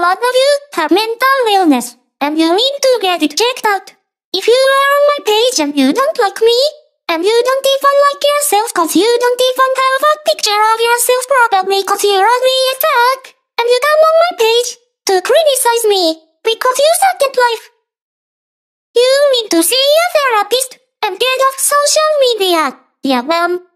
a lot of you have mental illness, and you need to get it checked out. If you are on my page and you don't like me, and you don't even like yourself cause you don't even have a picture of yourself probably cause you're ugly as fuck, and you come on my page to criticize me because you suck at life. You need to see a therapist and get off social media. Yeah, ma'am.